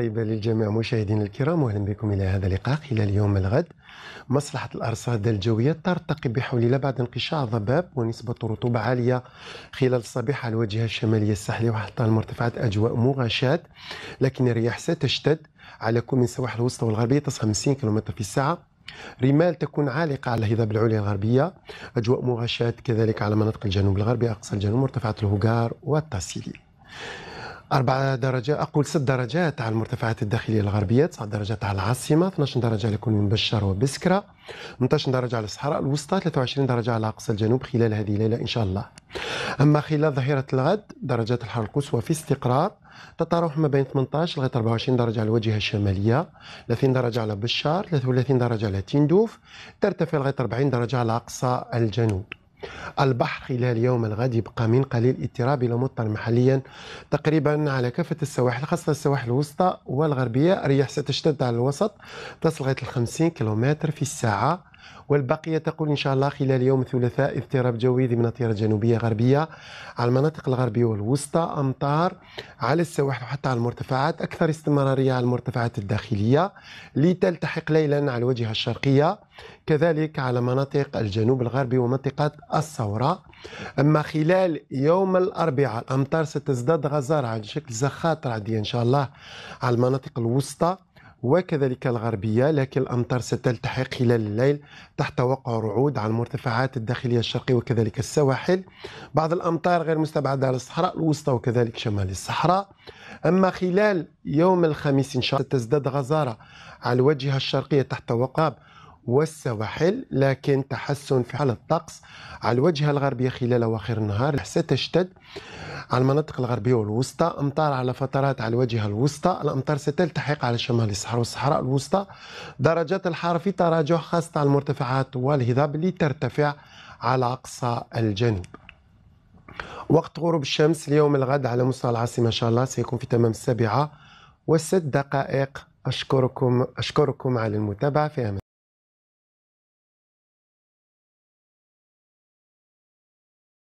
طيبة للجميع مشاهدينا الكرام واهلا بكم الى هذا اللقاء خلال يوم الغد مصلحة الأرصاد الجوية ترتقي الله بعد انقشاع ضباب ونسبة رطوبة عالية خلال الصباح على الواجهة الشمالية الساحلية وحتى المرتفعات أجواء مغشاة لكن الرياح ستشتد على كل من السواحل الوسطى والغربية تصل 50 كم في الساعة رمال تكون عالقة على الهضاب العليا الغربية أجواء مغشاة كذلك على مناطق الجنوب الغربي أقصى الجنوب مرتفعات الهجار والتاسيلي أربعة درجات أقول ست درجات على المرتفعات الداخلية الغربية تسعة درجات على العاصمة 12 درجة على كل من بشار وبسكرة 18 درجة على الصحراء الوسطى 23 درجة على أقصى الجنوب خلال هذه الليلة إن شاء الله أما خلال ظهيرة الغد درجات الحرارة القصوى في استقرار تتراوح ما بين 18 لغايه 24 درجه على الواجهه الشماليه 30 درجه على بشار 33 درجه على تندوف ترتفع لغايه 40 درجه على اقصى الجنوب البحر خلال يوم الغد يبقى من قليل اضطراب إلى مضطر محليا تقريبا على كافة السواحل خاصة السواحل الوسطى والغربية الرياح ستشتد على الوسط تصل غاية 50 كيلومتر في الساعة والبقية تقول إن شاء الله خلال يوم الثلاثاء اضطراب جوي ضمن الطيرة الجنوبية غربية على المناطق الغربية والوسطى أمطار على السواحل وحتى على المرتفعات أكثر استمرارية على المرتفعات الداخلية لتلتحق ليلا على الواجهة الشرقية كذلك على مناطق الجنوب الغربي ومنطقة الثورة أما خلال يوم الأربعاء الأمطار ستزداد غزارة على شكل زخات رعدية إن شاء الله على المناطق الوسطى وكذلك الغربية لكن الأمطار ستلتحق خلال الليل تحت وقع رعود على المرتفعات الداخلية الشرقية وكذلك السواحل بعض الأمطار غير مستبعدة على الصحراء الوسطى وكذلك شمال الصحراء أما خلال يوم الخميس إن شاء الله تزداد غزارة على الواجهة الشرقية تحت وقاب والسواحل لكن تحسن في حالة الطقس على الوجهة الغربية خلال أواخر النهار ستشتد على المناطق الغربية والوسطى أمطار على فترات على الوجهة الوسطى الأمطار ستلتحق على شمال الصحراء والصحراء الوسطى درجات الحرارة في تراجع خاصة على المرتفعات والهضاب اللي ترتفع على أقصى الجنوب وقت غروب الشمس اليوم الغد على مستوى العاصمة إن شاء الله سيكون في تمام السابعة والست دقائق أشكركم أشكركم على المتابعة في أمان